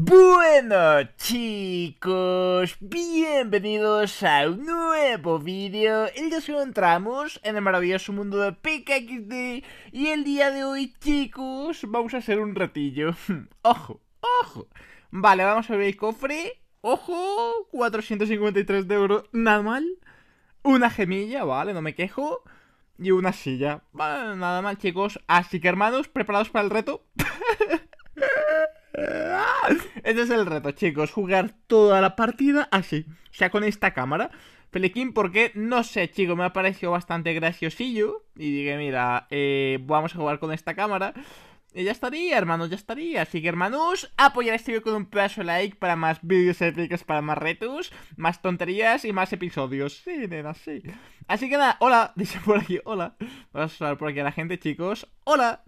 Bueno chicos, bienvenidos a un nuevo vídeo El día de entramos en el maravilloso mundo de PKXD Y el día de hoy chicos, vamos a hacer un ratillo Ojo, ojo Vale, vamos a ver el cofre Ojo, 453 de oro, nada mal Una gemilla, vale, no me quejo Y una silla, nada mal chicos Así que hermanos, ¿preparados para el reto? Ese es el reto, chicos, jugar toda la partida así, o sea, con esta cámara. Peliquín, porque no sé, chicos, me ha parecido bastante graciosillo. Y dije, mira, eh, vamos a jugar con esta cámara. Y ya estaría, hermanos, ya estaría. Así que, hermanos, apoyar este video con un pedazo de like para más vídeos épicos, para más retos, más tonterías y más episodios. Sí, nena, sí. Así que nada, hola, dice por aquí, hola. Vamos a saludar por aquí a la gente, chicos. Hola.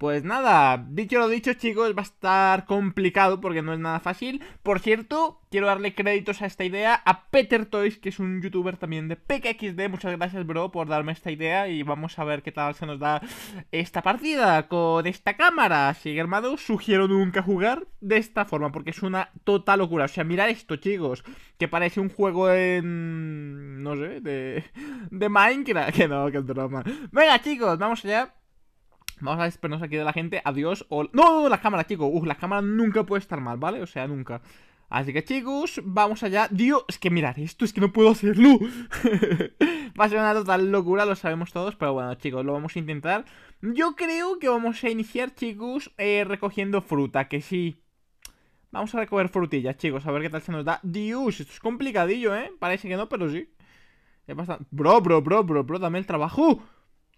Pues nada, dicho lo dicho chicos, va a estar complicado porque no es nada fácil. Por cierto, quiero darle créditos a esta idea a Peter Toys, que es un youtuber también de PKXD. Muchas gracias bro por darme esta idea y vamos a ver qué tal se nos da esta partida con esta cámara. que, hermano, sugiero nunca jugar de esta forma porque es una total locura. O sea, mirad esto chicos, que parece un juego en... no sé, de... de Minecraft. Que no, que es Venga chicos, vamos allá. Vamos a despedirnos aquí de la gente. Adiós. ¡No, ¡No! Las cámaras, chicos. Uf, las cámaras nunca puede estar mal, ¿vale? O sea, nunca. Así que, chicos, vamos allá. Dios, es que mirad, esto es que no puedo hacerlo. Va a ser una total locura, lo sabemos todos. Pero bueno, chicos, lo vamos a intentar. Yo creo que vamos a iniciar, chicos, eh, recogiendo fruta. Que sí, Vamos a recoger frutillas, chicos, a ver qué tal se nos da Dios, esto es complicadillo, ¿eh? Parece que no, pero sí Es bastante... Bro, bro, bro, bro, bro, dame el trabajo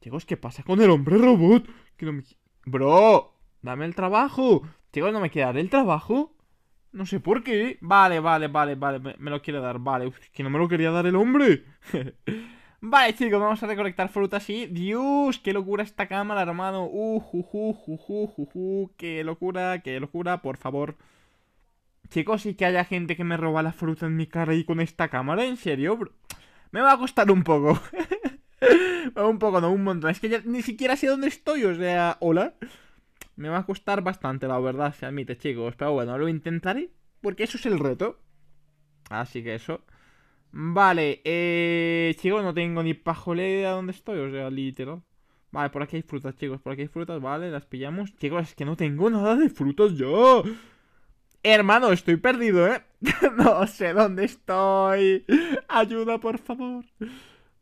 Chicos, ¿qué pasa con el hombre robot? Que no Bro, dame el trabajo. Chicos, ¿no me quedaré el trabajo? No sé por qué. Vale, vale, vale, vale. Me, lo quiere dar, vale. que no me lo quería dar el hombre. vale, chicos, vamos a recolectar frutas y... Dios, qué locura esta cámara, hermano. Uh, juju, juju, juju Qué locura, qué locura, por favor. Chicos, y que haya gente que me roba la fruta en mi cara y con esta cámara, ¿en serio? Bro? Me va a costar un poco. un poco, no, un montón. Es que ni siquiera sé dónde estoy, o sea, hola. Me va a costar bastante, la verdad, se admite, chicos. Pero bueno, lo intentaré, porque eso es el reto. Así que eso. Vale, eh, chicos, no tengo ni pajolera idea dónde estoy, o sea, literal. Vale, por aquí hay frutas, chicos, por aquí hay frutas, vale, las pillamos. Chicos, es que no tengo nada de frutos yo. Hermano, estoy perdido, ¿eh? no sé dónde estoy. Ayuda, por favor.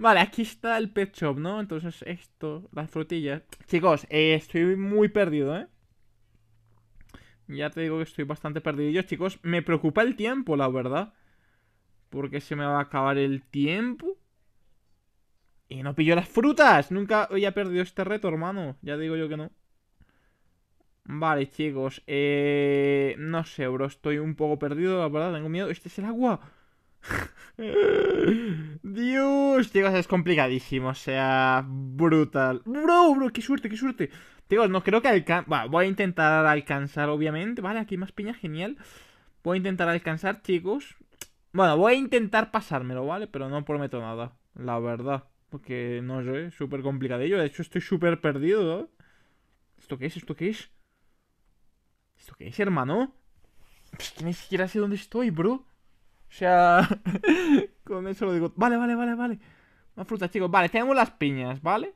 Vale, aquí está el pet shop, ¿no? Entonces esto, las frutillas. Chicos, eh, estoy muy perdido, ¿eh? Ya te digo que estoy bastante perdido. Yo, chicos, me preocupa el tiempo, la verdad. Porque se me va a acabar el tiempo. Y no pillo las frutas. Nunca había perdido este reto, hermano. Ya digo yo que no. Vale, chicos. Eh, no sé, bro. Estoy un poco perdido, la verdad. Tengo miedo. Este es el agua. Dios. Chicos, es complicadísimo. O sea, brutal. Bro, bro, qué suerte, qué suerte. chicos, no creo que alcance. voy a intentar alcanzar, obviamente. Vale, aquí más piña, genial. Voy a intentar alcanzar, chicos. Bueno, voy a intentar pasármelo, ¿vale? Pero no prometo nada, la verdad. Porque no sé, súper complicadillo. De hecho, estoy súper perdido. ¿Esto qué es? ¿Esto qué es? ¿Esto qué es, hermano? ni siquiera sé dónde estoy, bro. O sea, con eso lo digo. Vale, vale, vale, vale. Más frutas, chicos. Vale, tenemos las piñas, ¿vale?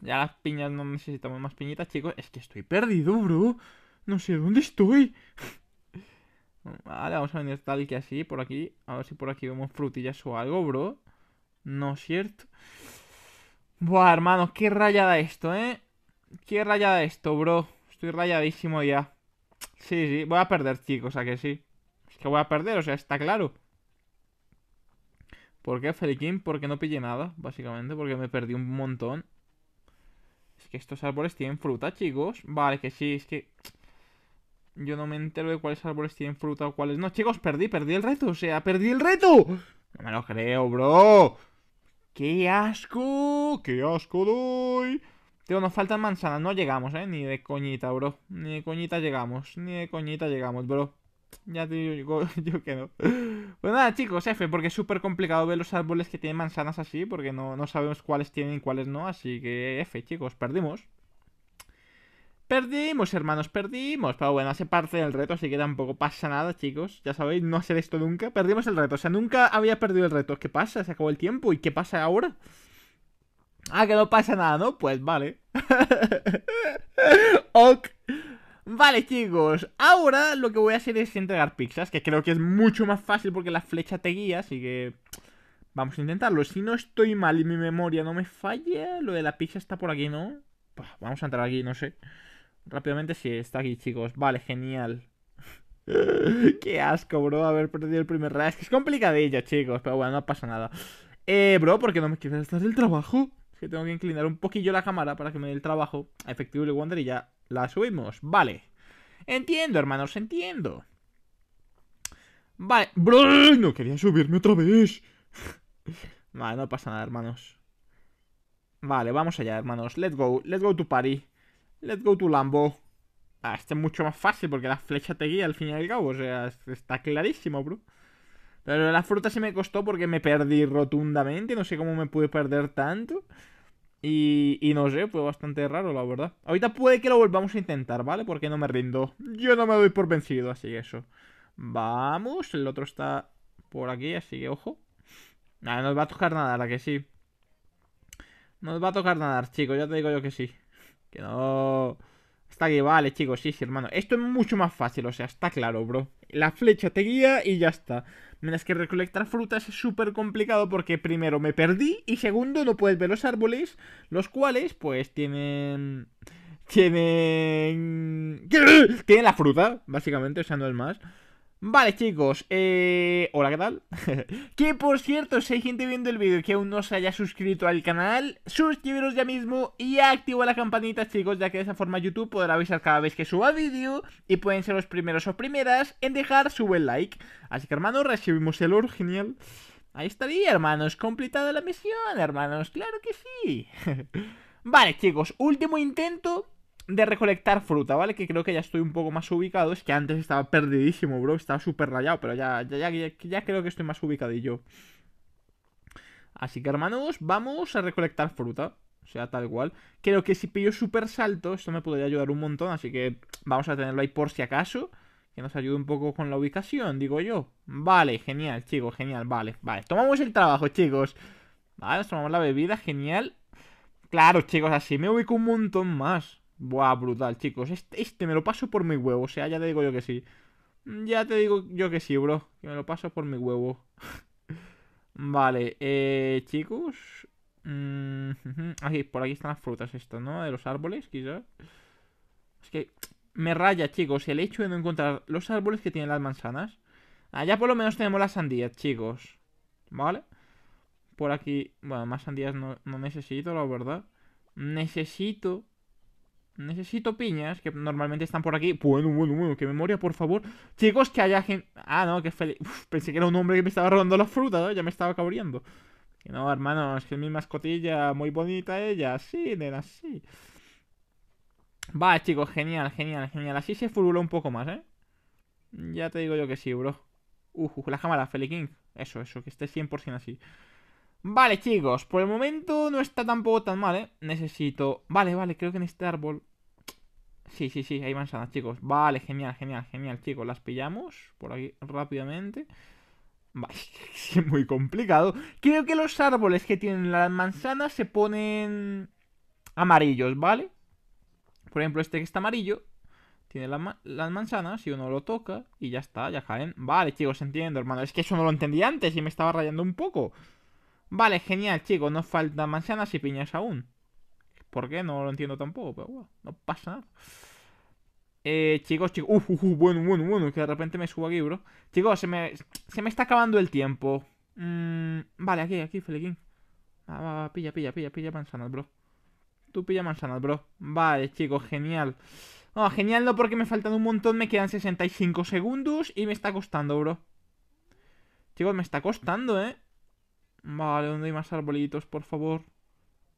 Ya las piñas no necesitamos más piñitas, chicos. Es que estoy perdido, bro. No sé dónde estoy. Vale, vamos a venir tal que así, por aquí. A ver si por aquí vemos frutillas o algo, bro. No es cierto. Buah, hermano, qué rayada esto, ¿eh? Qué rayada esto, bro. Estoy rayadísimo ya. Sí, sí, voy a perder, chicos, a que sí que voy a perder, o sea, está claro. ¿Por qué Feliquín? Porque no pillé nada, básicamente, porque me perdí un montón. Es que estos árboles tienen fruta, chicos. Vale, que sí, es que... Yo no me entero de cuáles árboles tienen fruta o cuáles no. Chicos, perdí, perdí el reto, o sea, perdí el reto. No me lo creo, bro. ¡Qué asco! ¡Qué asco doy! Tío, nos faltan manzanas, no llegamos, ¿eh? Ni de coñita, bro. Ni de coñita llegamos, ni de coñita llegamos, bro. Ya te digo yo que no. Pues nada, chicos, F, porque es súper complicado ver los árboles que tienen manzanas así, porque no, sabemos cuáles tienen y cuáles no, así que F, chicos, perdimos. Perdimos, hermanos, perdimos. Pero bueno, hace parte del reto, así que tampoco pasa nada, chicos. Ya sabéis, no hacer esto nunca. Perdimos el reto, o sea, nunca había perdido el reto. ¿Qué pasa? Se acabó el tiempo. ¿Y qué pasa ahora? Ah, que no pasa nada, ¿no? Pues vale. ok. Vale chicos, ahora lo que voy a hacer es entregar pizzas, que creo que es mucho más fácil porque la flecha te guía, así que vamos a intentarlo. Si no estoy mal y mi memoria no me falla, lo de la pizza está por aquí, ¿no? vamos a entrar aquí, no sé. Rápidamente sí, está aquí chicos. Vale, genial. Qué asco, bro, haber perdido el primer raid. Es que chicos, pero bueno, no pasa nada. Eh, bro, ¿por qué no me quieres dar el trabajo? que tengo que inclinar un poquillo la cámara para que me dé el trabajo. Efectivo y Wonder y ya la subimos, vale. Entiendo, hermanos, entiendo. Vale. No quería subirme otra vez. vale, no pasa nada, hermanos. Vale, vamos allá, hermanos. Let's go. Let's go to Party. Let's go to Lambo. Ah, este es mucho más fácil porque la flecha te guía al fin y al cabo. O sea, está clarísimo, bro. Pero la fruta se me costó porque me perdí rotundamente. No sé cómo me pude perder tanto. Y, no sé, fue bastante raro, la verdad. Ahorita puede que lo volvamos a intentar, ¿vale? Porque no me rindo. Yo no me doy por vencido, así que eso. Vamos, el otro está por aquí, así que ojo. Nada, nos va a tocar nada ¿a que sí? Nos va a tocar nadar, chicos, ya te digo yo que sí. Que no... Está aquí, vale, chicos, sí, sí, hermano. Esto es mucho más fácil, o sea, está claro, bro. La flecha te guía y ya está menos que recolectar frutas es súper complicado porque primero me perdí y segundo no puedes ver los árboles, los cuales pues tienen... Tienen... Tienen la fruta, básicamente, o sea, no es más. Vale, chicos, eh... Hola, ¿qué tal? que, por cierto, si hay gente viendo el vídeo que aún no se haya suscrito al canal Suscribiros ya mismo y activa la campanita, chicos Ya que de esa forma YouTube podrá avisar cada vez que suba vídeo Y pueden ser los primeros o primeras en dejar su buen like Así que, hermanos, recibimos el oro, genial Ahí estaría, hermanos, completada la misión, hermanos Claro que sí Vale, chicos, último intento de recolectar fruta, ¿vale? Que creo que ya estoy un poco más ubicado. Es que antes estaba perdidísimo, bro. Estaba súper rayado, pero ya, ya, ya, creo que estoy más ubicado y yo. Así que, hermanos, vamos a recolectar fruta. O sea, tal cual. Creo que si pillo super salto, esto me podría ayudar un montón. Así que vamos a tenerlo ahí por si acaso. Que nos ayude un poco con la ubicación, digo yo. Vale, genial, chicos, genial, vale, vale. Tomamos el trabajo, chicos. Vale, tomamos la bebida, genial. Claro, chicos, así me ubico un montón más. Buah, brutal, chicos. Este, este, me lo paso por mi huevo. O sea, ya te digo yo que sí. Mm, ya te digo yo que sí, bro. Que me lo paso por mi huevo. vale, eh, chicos. Mm, aquí, por aquí están las frutas estas, ¿no? De los árboles, quizás. Es que me raya, chicos, el hecho de no encontrar los árboles que tienen las manzanas. Allá ah, por lo menos tenemos las sandías, chicos. ¿Vale? Por aquí... Bueno, más sandías no, no necesito, la verdad. Necesito Necesito piñas, que normalmente están por aquí. Bueno, bueno, bueno, que memoria, por favor. Chicos, que haya gente. Ah, no, que feliz. pensé que era un hombre que me estaba robando la fruta, ¿no? ya me estaba cabriendo. No, hermano, es que es mi mascotilla, muy bonita ella. Sí, nena, sí. Vale, chicos, genial, genial, genial. Así se furula un poco más, ¿eh? Ya te digo yo que sí, bro. Uh, la cámara, King. Eso, eso, que esté 100% así. Vale, chicos, por el momento no está tampoco tan mal, ¿eh? Necesito... Vale, vale, creo que en este árbol... Sí, sí, sí, hay manzanas, chicos. Vale, genial, genial, genial, chicos. Las pillamos por aquí rápidamente. Vale, es muy complicado. Creo que los árboles que tienen las manzanas se ponen amarillos, ¿vale? Por ejemplo, este que está amarillo tiene las manzanas y uno lo toca y ya está, ya caen. Vale, chicos, entiendo, hermano. Es que eso no lo entendí antes y me estaba rayando un poco. Vale, genial, chicos. No faltan manzanas y piñas aún. ¿Por qué? No lo entiendo tampoco, pero bueno, no pasa nada. Eh, chicos, chicos, bueno, bueno, bueno, que de repente me subo aquí, bro. Chicos, se me, se me está acabando el tiempo. Mm, vale, aquí, aquí, Feliquín. Ah, va, pilla, pilla, pilla, pilla manzanas, bro. Tú pilla manzanas, bro. Vale, chicos, genial. No, genial no porque me faltan un montón, me quedan 65 segundos y me está costando, bro. Chicos, me está costando, ¿eh? Vale, ¿dónde hay más arbolitos, por favor?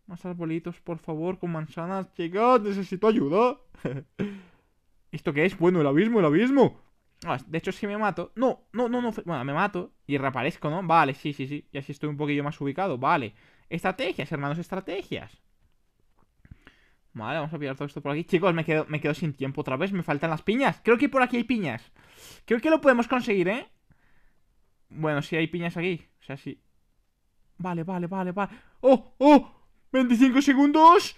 Más arbolitos, por favor, con manzanas. Chicos, necesito ayuda. ¿Esto qué es? Bueno, el abismo, el abismo. Ah, de hecho, si me mato. No, no, no, no. Bueno, me mato y reaparezco, ¿no? Vale, sí, sí, sí. Y así estoy un poquillo más ubicado. Vale. Estrategias, hermanos, estrategias. Vale, vamos a pillar todo esto por aquí. Chicos, me quedo, me quedo sin tiempo otra vez. Me faltan las piñas. Creo que por aquí hay piñas. Creo que lo podemos conseguir, ¿eh? Bueno, si hay piñas aquí. O sea, sí. Vale, vale, vale, vale. ¡Oh, oh! 25 segundos.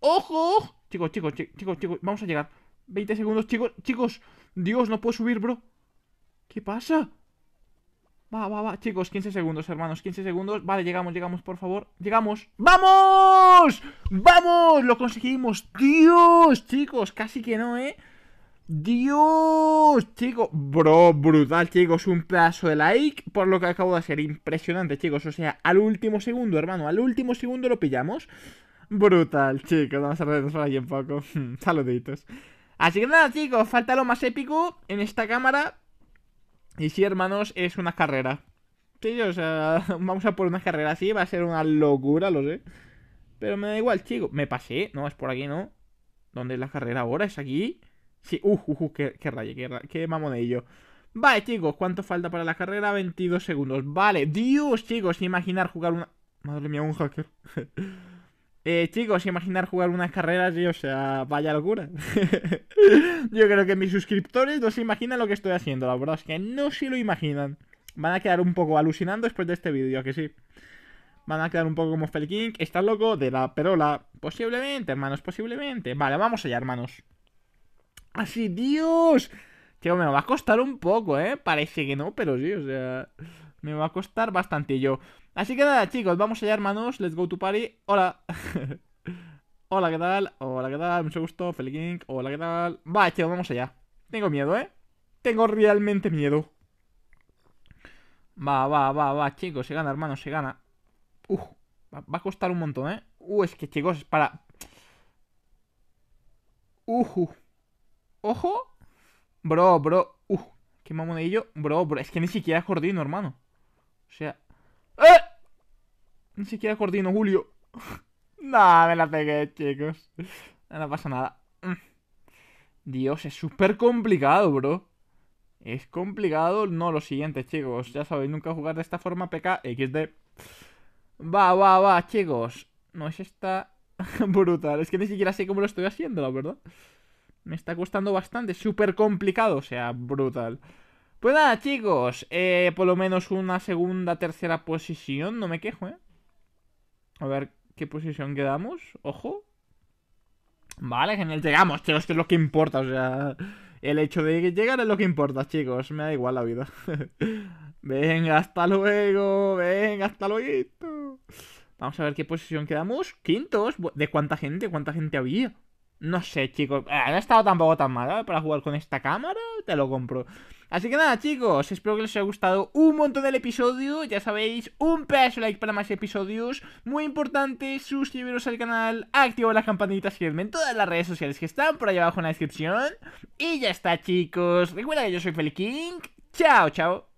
¡Ojo! Chicos, chicos, chicos, chicos, vamos a llegar. 20 segundos, chicos, chicos. Dios, no puedo subir, bro. ¿Qué pasa? Va, va, va, chicos, 15 segundos, hermanos, 15 segundos. Vale, llegamos, llegamos, por favor. Llegamos. ¡Vamos! ¡Vamos! Lo conseguimos. Dios, chicos, casi que no, ¿eh? Dios, chicos, bro, brutal, chicos, un pedazo de like por lo que acabo de hacer, impresionante, chicos, o sea, al último segundo, hermano, al último segundo lo pillamos. Brutal, chicos, vamos a por aquí un poco, saluditos. Así que nada, chicos, falta lo más épico en esta cámara. Y sí, hermanos, es una carrera. Sí, o sea, vamos a por una carrera así, va a ser una locura, lo sé. Pero me da igual, chicos, me pasé, no, es por aquí, ¿no? ¿Dónde es la carrera ahora? ¿Es aquí? Sí, uh, uh, uh qué, qué raye, qué, qué Vale, chicos, ¿cuánto falta para la carrera? 22 segundos. Vale, Dios, chicos, imaginar jugar una... Madre mía, un hacker. eh, chicos, imaginar jugar unas carreras, y, o sea, vaya locura. Yo creo que mis suscriptores no se imaginan lo que estoy haciendo, la verdad es que no se lo imaginan. Van a quedar un poco alucinando después de este vídeo, que sí. Van a quedar un poco como Felking. está loco? De la perola. Posiblemente, hermanos, posiblemente. Vale, vamos allá, hermanos. Así, Dios. Tío, me va a costar un poco, ¿eh? Parece que no, pero sí, o sea... Me va a costar bastante yo. Así que nada, chicos, vamos allá, hermanos. Let's go to party. Hola. Hola, ¿qué tal? Hola, ¿qué tal? Mucho gusto, Felikink, Hola, ¿qué tal? Va, chico, vamos allá. Tengo miedo, ¿eh? Tengo realmente miedo. Va, va, va, va, chicos. Se gana, hermanos, se gana. Uf, va, a costar un montón, ¿eh? Uh, es que, chicos, es para... Uh, uh ojo. Bro, bro. Uh, qué mamonillo. Bro, bro. Es que ni siquiera es Jordino, hermano. O sea. ¡Eh! Ni siquiera es Jordino, Julio. Nada me la pegué, chicos. No pasa nada. Mm. Dios, es súper complicado, bro. Es complicado, no lo siguiente, chicos. Ya sabéis, nunca jugar de esta forma PK XD. Va, va, va, chicos. No es esta brutal. Es que ni siquiera sé cómo lo estoy haciendo, la verdad. Me está costando bastante, súper complicado, o sea, brutal. Pues nada, chicos, eh, por lo menos una segunda, tercera posición, no me quejo, ¿eh? A ver qué posición quedamos, ojo. Vale, genial, llegamos, chicos, que es lo que importa, o sea... El hecho de llegar es lo que importa, chicos, me da igual la vida. venga, hasta luego, venga, hasta luego. Vamos a ver qué posición quedamos. Quintos, ¿de cuánta gente? ¿Cuánta gente había? No sé, chicos. ha eh, estado tampoco tan mal ¿eh? para jugar con esta cámara. Te lo compro. Así que nada, chicos. Espero que les haya gustado un montón el episodio. Ya sabéis, un pedazo like para más episodios. Muy importante, suscribiros al canal, activar la campanita, seguirme en todas las redes sociales que están por ahí abajo en la descripción. Y ya está, chicos. Recuerda que yo soy King. Chao, chao.